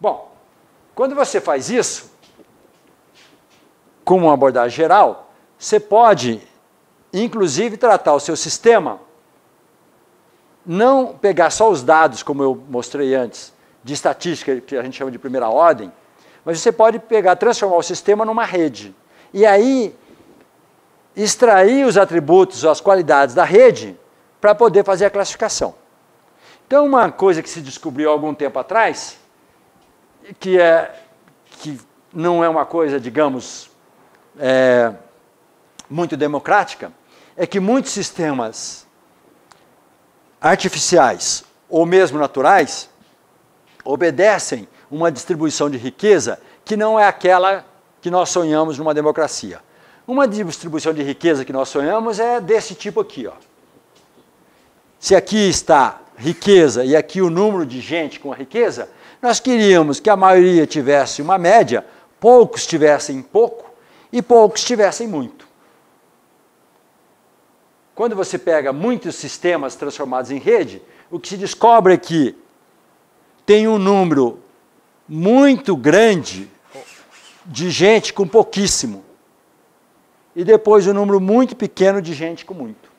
Bom, quando você faz isso, com uma abordagem geral, você pode, inclusive, tratar o seu sistema, não pegar só os dados, como eu mostrei antes, de estatística, que a gente chama de primeira ordem, mas você pode pegar, transformar o sistema numa rede. E aí extrair os atributos, as qualidades da rede, para poder fazer a classificação. Então, uma coisa que se descobriu algum tempo atrás, que, é, que não é uma coisa, digamos, é, muito democrática, é que muitos sistemas artificiais ou mesmo naturais obedecem uma distribuição de riqueza que não é aquela que nós sonhamos numa democracia. Uma distribuição de riqueza que nós sonhamos é desse tipo aqui. Ó. Se aqui está riqueza e aqui o número de gente com a riqueza, nós queríamos que a maioria tivesse uma média, poucos tivessem pouco e poucos tivessem muito. Quando você pega muitos sistemas transformados em rede, o que se descobre é que tem um número muito grande de gente com pouquíssimo e depois um número muito pequeno de gente com muito.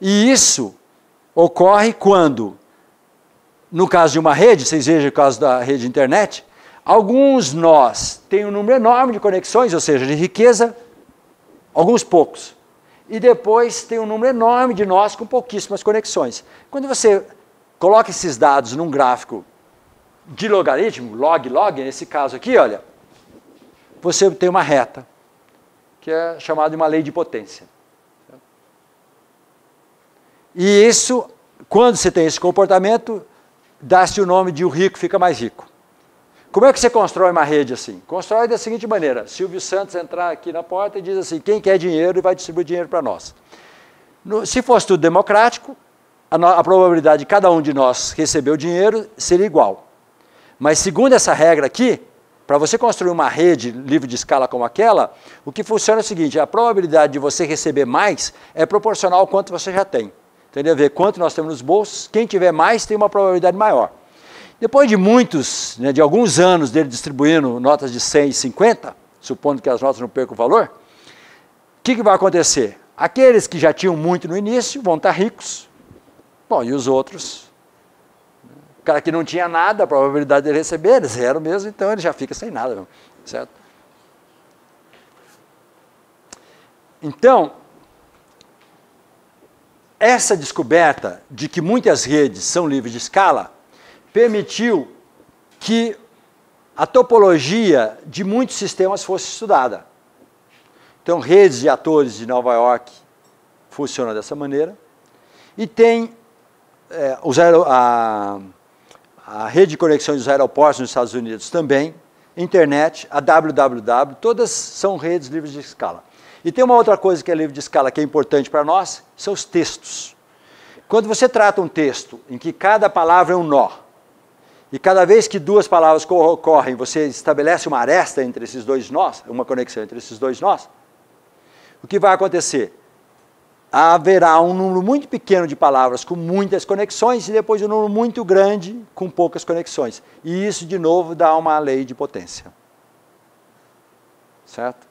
E isso ocorre quando, no caso de uma rede, vocês vejam o caso da rede internet, alguns nós têm um número enorme de conexões, ou seja, de riqueza, alguns poucos. E depois tem um número enorme de nós com pouquíssimas conexões. Quando você coloca esses dados num gráfico de logaritmo, log, log, nesse caso aqui, olha, você tem uma reta, que é chamada de uma lei de potência. E isso, quando você tem esse comportamento, dá-se o nome de o rico fica mais rico. Como é que você constrói uma rede assim? Constrói da seguinte maneira: Silvio Santos entrar aqui na porta e diz assim: quem quer dinheiro e vai distribuir dinheiro para nós. No, se fosse tudo democrático, a, no, a probabilidade de cada um de nós receber o dinheiro seria igual. Mas segundo essa regra aqui, para você construir uma rede livre de escala como aquela, o que funciona é o seguinte: a probabilidade de você receber mais é proporcional ao quanto você já tem. Então, ele ver quanto nós temos nos bolsos, quem tiver mais tem uma probabilidade maior. Depois de muitos, né, de alguns anos dele distribuindo notas de 100 e 50, supondo que as notas não percam o valor, o que, que vai acontecer? Aqueles que já tinham muito no início vão estar ricos, bom, e os outros cara que não tinha nada, a probabilidade de receber era zero mesmo, então ele já fica sem nada mesmo, certo? Então, essa descoberta de que muitas redes são livres de escala permitiu que a topologia de muitos sistemas fosse estudada. Então, redes de atores de Nova York funcionam dessa maneira. E tem é, a, a rede de conexão dos aeroportos nos Estados Unidos também, internet, a www, todas são redes livres de escala. E tem uma outra coisa que é livre de escala que é importante para nós, são os textos. Quando você trata um texto em que cada palavra é um nó, e cada vez que duas palavras ocorrem, você estabelece uma aresta entre esses dois nós, uma conexão entre esses dois nós, o que vai acontecer? haverá um número muito pequeno de palavras com muitas conexões e depois um número muito grande com poucas conexões. E isso, de novo, dá uma lei de potência. Certo?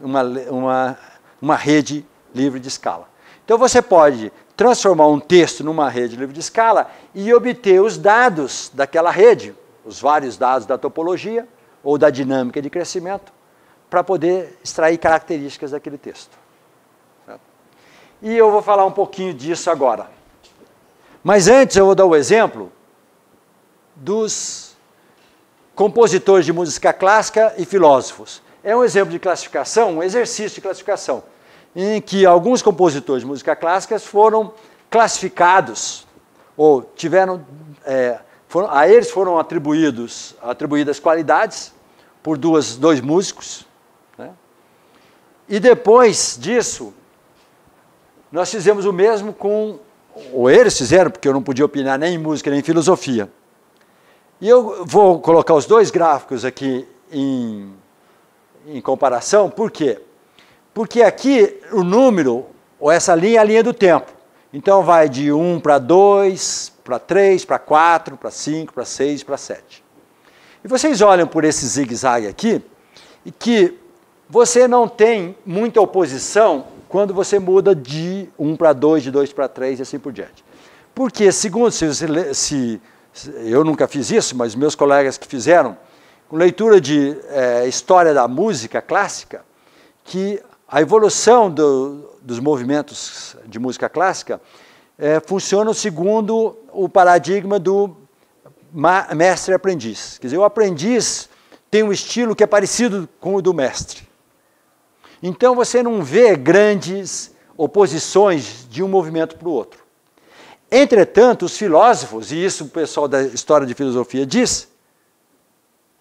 Uma, uma, uma rede livre de escala. Então você pode transformar um texto numa rede livre de escala e obter os dados daquela rede, os vários dados da topologia ou da dinâmica de crescimento, para poder extrair características daquele texto. E eu vou falar um pouquinho disso agora. Mas antes eu vou dar o exemplo dos compositores de música clássica e filósofos. É um exemplo de classificação, um exercício de classificação, em que alguns compositores de música clássica foram classificados ou tiveram é, foram, a eles foram atribuídos atribuídas qualidades por duas, dois músicos né? e depois disso nós fizemos o mesmo com, ou eles fizeram, porque eu não podia opinar nem em música nem em filosofia. E eu vou colocar os dois gráficos aqui em, em comparação, por quê? Porque aqui o número, ou essa linha é a linha do tempo. Então vai de 1 para 2, para 3, para 4, para 5, para 6, para 7. E vocês olham por esse zigue-zague aqui, e que você não tem muita oposição quando você muda de 1 para 2, de 2 para 3 e assim por diante. Porque, segundo, se, se, eu nunca fiz isso, mas meus colegas que fizeram, com leitura de é, história da música clássica, que a evolução do, dos movimentos de música clássica é, funciona segundo o paradigma do mestre-aprendiz. Quer dizer, o aprendiz tem um estilo que é parecido com o do mestre. Então você não vê grandes oposições de um movimento para o outro. Entretanto, os filósofos, e isso o pessoal da história de filosofia diz,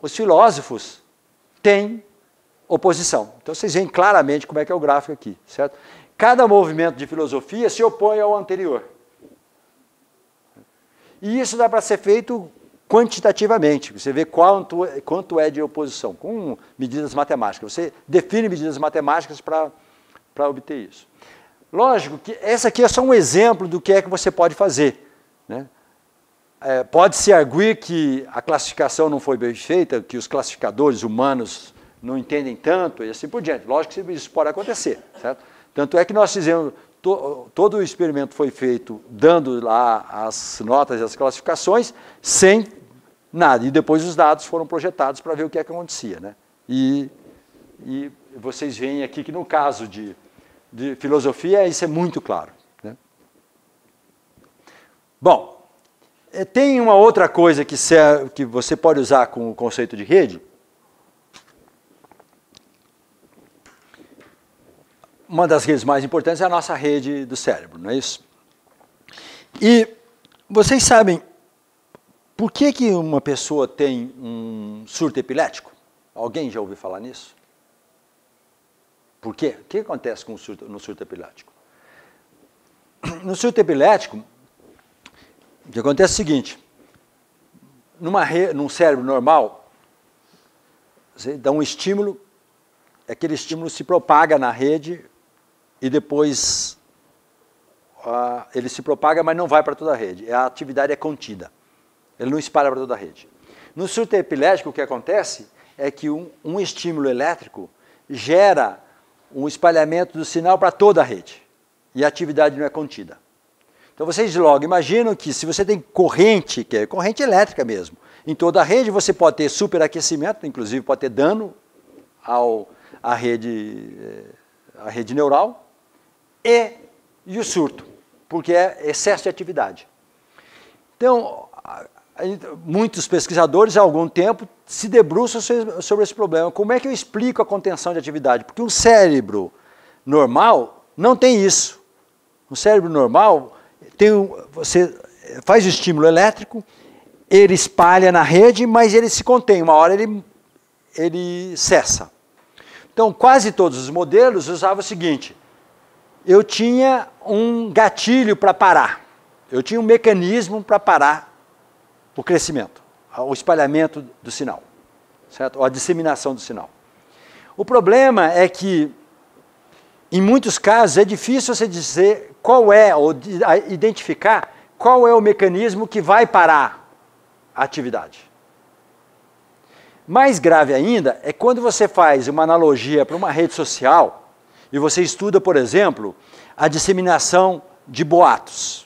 os filósofos têm oposição. Então vocês veem claramente como é que é o gráfico aqui, certo? Cada movimento de filosofia se opõe ao anterior. E isso dá para ser feito quantitativamente, você vê quanto, é, quanto é de oposição, com medidas matemáticas. Você define medidas matemáticas para obter isso. Lógico que essa aqui é só um exemplo do que é que você pode fazer. Né? É, Pode-se arguir que a classificação não foi bem feita, que os classificadores humanos não entendem tanto e assim por diante. Lógico que isso pode acontecer. Certo? Tanto é que nós fizemos, to, todo o experimento foi feito dando lá as notas e as classificações, sem Nada. E depois os dados foram projetados para ver o que, é que acontecia. Né? E, e vocês veem aqui que no caso de, de filosofia, isso é muito claro. Né? Bom, eh, tem uma outra coisa que, serve, que você pode usar com o conceito de rede. Uma das redes mais importantes é a nossa rede do cérebro, não é isso? E vocês sabem por que, que uma pessoa tem um surto epilético? Alguém já ouviu falar nisso? Por quê? O que acontece com o surto, no surto epilético? No surto epilético, o que acontece é o seguinte: numa re, num cérebro normal, você dá um estímulo, aquele estímulo se propaga na rede e depois ah, ele se propaga, mas não vai para toda a rede. A atividade é contida. Ele não espalha para toda a rede. No surto epilético, o que acontece é que um, um estímulo elétrico gera um espalhamento do sinal para toda a rede e a atividade não é contida. Então vocês logo imaginam que se você tem corrente, que é corrente elétrica mesmo, em toda a rede você pode ter superaquecimento, inclusive pode ter dano ao, à, rede, eh, à rede neural, e, e o surto, porque é excesso de atividade. Então, muitos pesquisadores há algum tempo se debruçam sobre esse problema. Como é que eu explico a contenção de atividade? Porque um cérebro normal não tem isso. Um cérebro normal tem você faz o estímulo elétrico, ele espalha na rede, mas ele se contém. Uma hora ele ele cessa. Então, quase todos os modelos usavam o seguinte: eu tinha um gatilho para parar. Eu tinha um mecanismo para parar o crescimento, o espalhamento do sinal, certo? Ou a disseminação do sinal. O problema é que, em muitos casos, é difícil você dizer qual é, ou identificar qual é o mecanismo que vai parar a atividade. Mais grave ainda é quando você faz uma analogia para uma rede social e você estuda, por exemplo, a disseminação de boatos.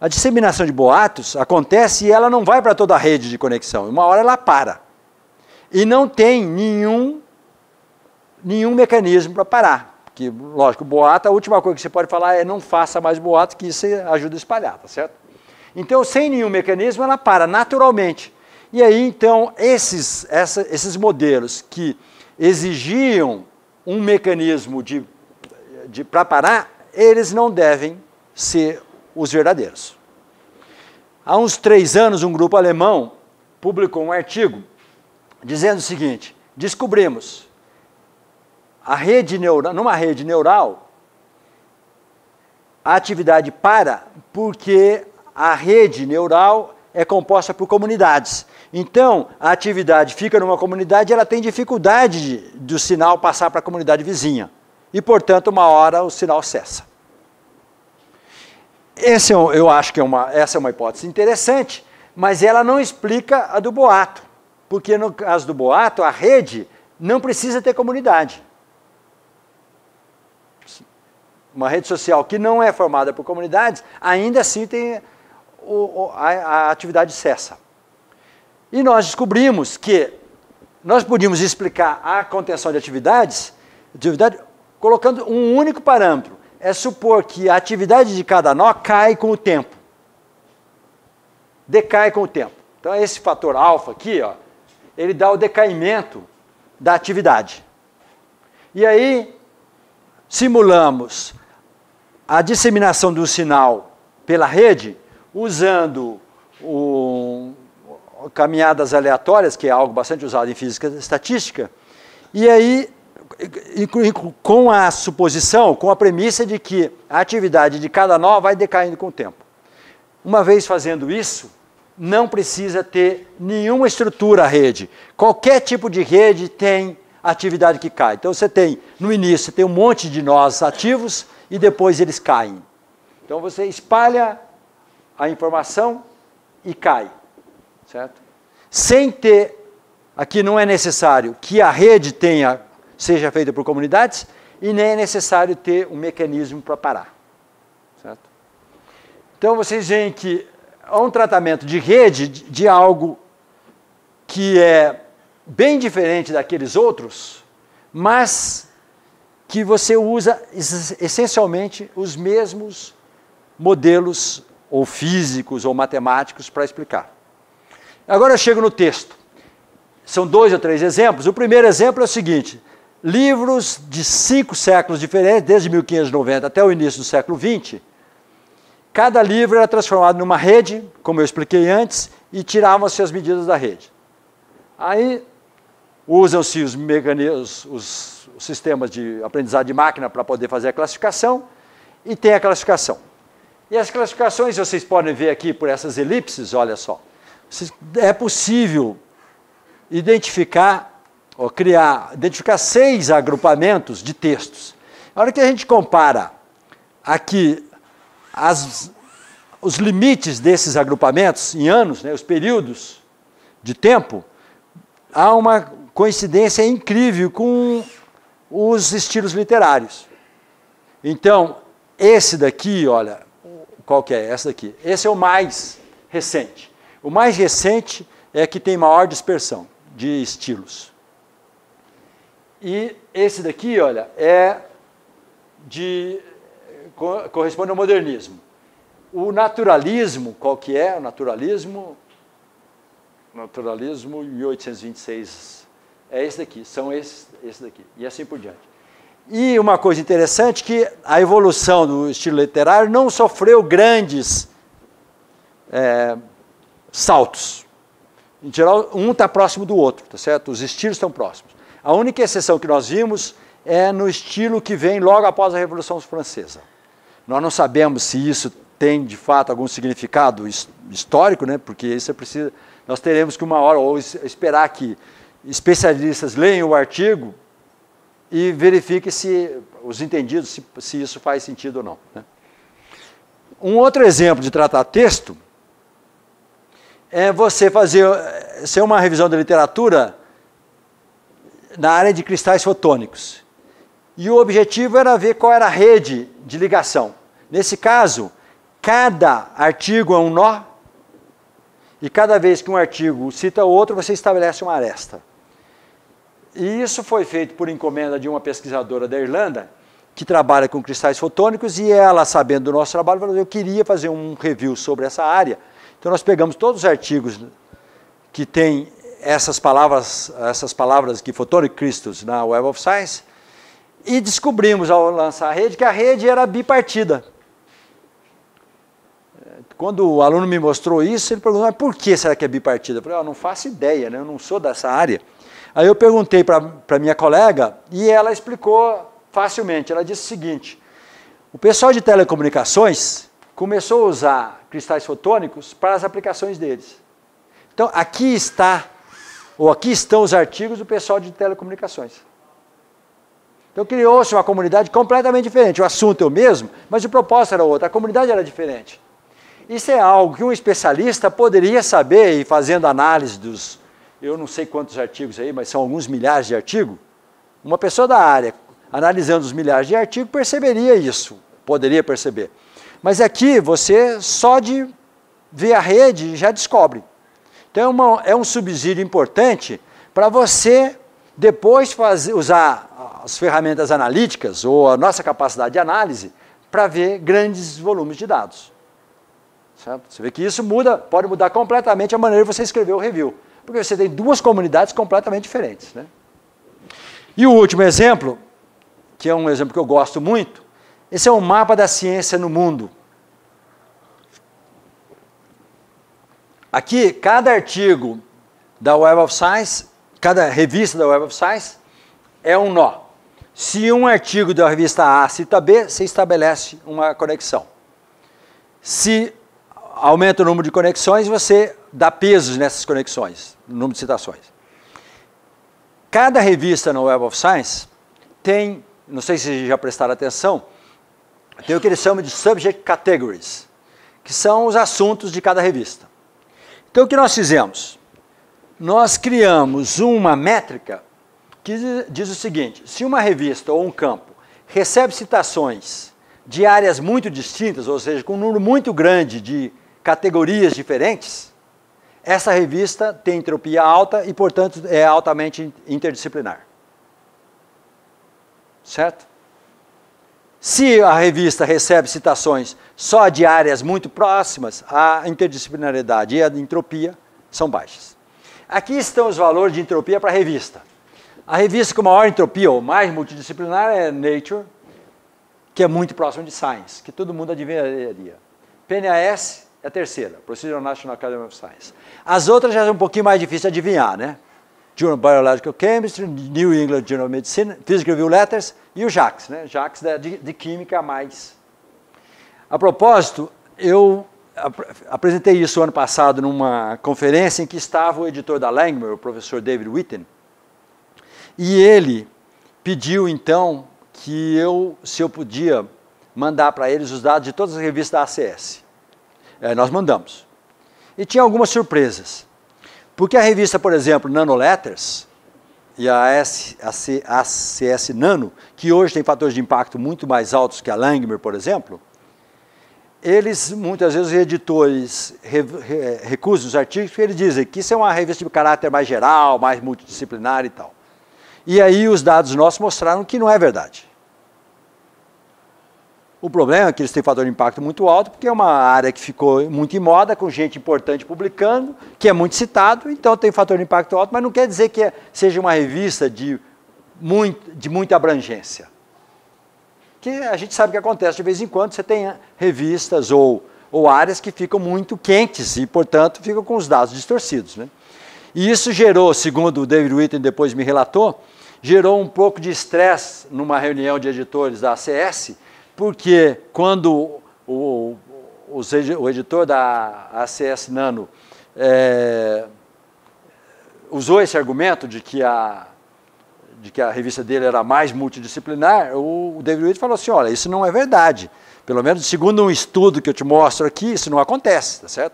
A disseminação de boatos acontece e ela não vai para toda a rede de conexão. Uma hora ela para. E não tem nenhum, nenhum mecanismo para parar. Que, lógico, boato, a última coisa que você pode falar é não faça mais boato, que isso ajuda a espalhar, tá certo? Então, sem nenhum mecanismo, ela para naturalmente. E aí, então, esses, essa, esses modelos que exigiam um mecanismo de, de para parar, eles não devem ser os verdadeiros. Há uns três anos, um grupo alemão publicou um artigo dizendo o seguinte: descobrimos a rede neural, numa rede neural, a atividade para porque a rede neural é composta por comunidades. Então, a atividade fica numa comunidade, e ela tem dificuldade de, do sinal passar para a comunidade vizinha. E, portanto, uma hora o sinal cessa. Esse é eu, acho que é uma, essa é uma hipótese interessante, mas ela não explica a do boato, porque no caso do boato, a rede não precisa ter comunidade. Uma rede social que não é formada por comunidades, ainda assim tem o, a, a atividade cessa. E nós descobrimos que nós podíamos explicar a contenção de atividades, de atividade colocando um único parâmetro é supor que a atividade de cada nó cai com o tempo. Decai com o tempo. Então esse fator alfa aqui, ó, ele dá o decaimento da atividade. E aí simulamos a disseminação do sinal pela rede usando o, caminhadas aleatórias, que é algo bastante usado em física estatística. E aí com a suposição, com a premissa de que a atividade de cada nó vai decaindo com o tempo. Uma vez fazendo isso, não precisa ter nenhuma estrutura a rede. Qualquer tipo de rede tem atividade que cai. Então você tem, no início, tem um monte de nós ativos e depois eles caem. Então você espalha a informação e cai, certo? Sem ter, aqui não é necessário que a rede tenha seja feita por comunidades e nem é necessário ter um mecanismo para parar. Certo? Então vocês veem que há um tratamento de rede de algo que é bem diferente daqueles outros, mas que você usa essencialmente os mesmos modelos ou físicos ou matemáticos para explicar. Agora eu chego no texto. São dois ou três exemplos. O primeiro exemplo é o seguinte: livros de cinco séculos diferentes, desde 1590 até o início do século XX. Cada livro era transformado numa rede, como eu expliquei antes, e tiravam-se as medidas da rede. Aí usam-se os, os sistemas de aprendizado de máquina para poder fazer a classificação, e tem a classificação. E as classificações vocês podem ver aqui por essas elipses, olha só. É possível identificar ou criar, identificar seis agrupamentos de textos. Na hora que a gente compara aqui as, os limites desses agrupamentos em anos, né, os períodos de tempo, há uma coincidência incrível com os estilos literários. Então, esse daqui, olha, qual que é? Essa daqui. Esse é o mais recente. O mais recente é que tem maior dispersão de estilos. E esse daqui, olha, é de corresponde ao modernismo. O naturalismo, qual que é o naturalismo? Naturalismo 1826 é esse daqui, são esses, esse daqui e assim por diante. E uma coisa interessante que a evolução do estilo literário não sofreu grandes é, saltos. Em geral, um está próximo do outro, tá certo? Os estilos estão próximos. A única exceção que nós vimos é no estilo que vem logo após a Revolução Francesa. Nós não sabemos se isso tem de fato algum significado histórico, né? Porque isso é preciso. Nós teremos que uma hora ou esperar que especialistas leiam o artigo e verifiquem se os entendidos se, se isso faz sentido ou não. Né? Um outro exemplo de tratar texto é você fazer ser uma revisão da literatura na área de cristais fotônicos. E o objetivo era ver qual era a rede de ligação. Nesse caso, cada artigo é um nó, e cada vez que um artigo cita outro, você estabelece uma aresta. E isso foi feito por encomenda de uma pesquisadora da Irlanda, que trabalha com cristais fotônicos, e ela, sabendo do nosso trabalho, falou: Eu queria fazer um review sobre essa área. Então, nós pegamos todos os artigos que têm essas palavras, essas palavras que Fotori Christus na Web of Science, e descobrimos ao lançar a rede que a rede era bipartida. Quando o aluno me mostrou isso, ele perguntou, mas por que será que é bipartida? Eu falei, oh, não faço ideia, né? eu não sou dessa área. Aí eu perguntei para minha colega e ela explicou facilmente. Ela disse o seguinte, o pessoal de telecomunicações começou a usar cristais fotônicos para as aplicações deles. Então, aqui está ou aqui estão os artigos do pessoal de telecomunicações. Então criou-se uma comunidade completamente diferente. O assunto é o mesmo, mas o propósito era outro, a comunidade era diferente. Isso é algo que um especialista poderia saber e fazendo análise dos, eu não sei quantos artigos aí, mas são alguns milhares de artigos. Uma pessoa da área, analisando os milhares de artigos, perceberia isso, poderia perceber. Mas aqui você só de ver a rede já descobre. Então é, uma, é um subsídio importante para você depois fazer, usar as ferramentas analíticas ou a nossa capacidade de análise para ver grandes volumes de dados. Certo? Você vê que isso muda, pode mudar completamente a maneira de você escrever o review, porque você tem duas comunidades completamente diferentes. Né? E o último exemplo, que é um exemplo que eu gosto muito, esse é um mapa da ciência no mundo. Aqui, cada artigo da Web of Science, cada revista da Web of Science é um nó. Se um artigo da revista A cita B, você estabelece uma conexão. Se aumenta o número de conexões, você dá pesos nessas conexões, no número de citações. Cada revista na Web of Science tem, não sei se já prestaram atenção, tem o que eles chamam de subject categories, que são os assuntos de cada revista. Então o que nós fizemos? Nós criamos uma métrica que diz o seguinte: se uma revista ou um campo recebe citações de áreas muito distintas, ou seja, com um número muito grande de categorias diferentes, essa revista tem entropia alta e, portanto, é altamente interdisciplinar. Certo? Se a revista recebe citações só de áreas muito próximas, a interdisciplinaridade e a entropia são baixas. Aqui estão os valores de entropia para a revista. A revista com maior entropia ou mais multidisciplinar é Nature, que é muito próximo de Science, que todo mundo adivinharia. PNAS é a terceira, Procedural National Academy of Science. As outras já são um pouquinho mais difíceis de adivinhar, né? Journal of Biological Chemistry, New England Journal of Medicine, Physical Review Letters, e o Jax, né? Jax de, de Química a mais. A propósito, eu ap apresentei isso ano passado numa conferência em que estava o editor da Langmuir, o professor David Witten, e ele pediu então que eu, se eu podia, mandar para eles os dados de todas as revistas da ACS. É, nós mandamos. E tinha algumas surpresas. Porque a revista, por exemplo, Nanoletters, e a, ACS Nano, que hoje tem fatores de impacto muito mais altos que a Langmuir, por exemplo, eles, muitas vezes, os editores re, re, recusam os artigos porque eles dizem que isso é uma revista de caráter mais geral, mais multidisciplinar e tal. E aí os dados nossos mostraram que não é verdade. O problema é que eles têm fator de impacto muito alto, porque é uma área que ficou muito em moda, com gente importante publicando, que é muito citado, então tem fator de impacto alto, mas não quer dizer que é, seja uma revista de, muito, de muita abrangência. Que a gente sabe que acontece de vez em quando, você tem revistas ou, ou áreas que ficam muito quentes e, portanto, ficam com os dados distorcidos. Né? E isso gerou, segundo o David Whitten depois me relatou, gerou um pouco de estresse numa reunião de editores da ACS, porque quando o, o, o editor da ACS Nano é, usou esse argumento de que a de que a revista dele era mais multidisciplinar, o David Reed falou assim, olha, isso não é verdade. Pelo menos segundo um estudo que eu te mostro aqui, isso não acontece, tá certo?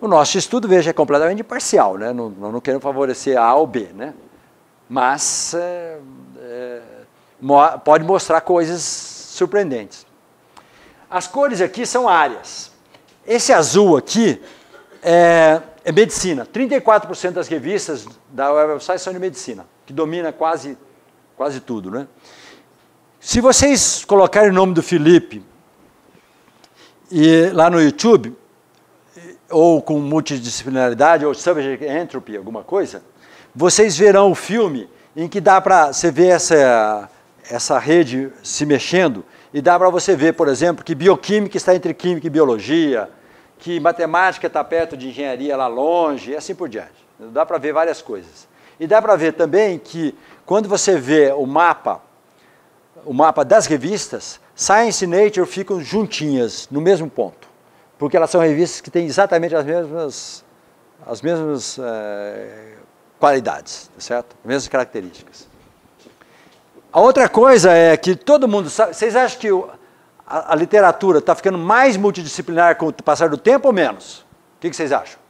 O nosso estudo, veja, é completamente parcial, né? Não, não, queremos favorecer A ou B, né? Mas é, é, pode mostrar coisas surpreendentes. As cores aqui são áreas. Esse azul aqui é, é medicina. 34% das revistas da Web of Science são de medicina, que domina quase, quase tudo. Né? Se vocês colocarem o nome do Felipe e, lá no YouTube, ou com multidisciplinaridade, ou subject entropy, alguma coisa, vocês verão o filme em que dá para você ver essa essa rede se mexendo e dá para você ver, por exemplo, que bioquímica está entre química e biologia, que matemática está perto de engenharia lá longe, e assim por diante. Dá para ver várias coisas. E dá para ver também que quando você vê o mapa, o mapa das revistas, Science e Nature ficam juntinhas no mesmo ponto, porque elas são revistas que têm exatamente as mesmas, as mesmas é, qualidades, tá certo? As mesmas características. A outra coisa é que todo mundo sabe. Vocês acham que a, literatura está ficando mais multidisciplinar com o passar do tempo ou menos? O que vocês acham?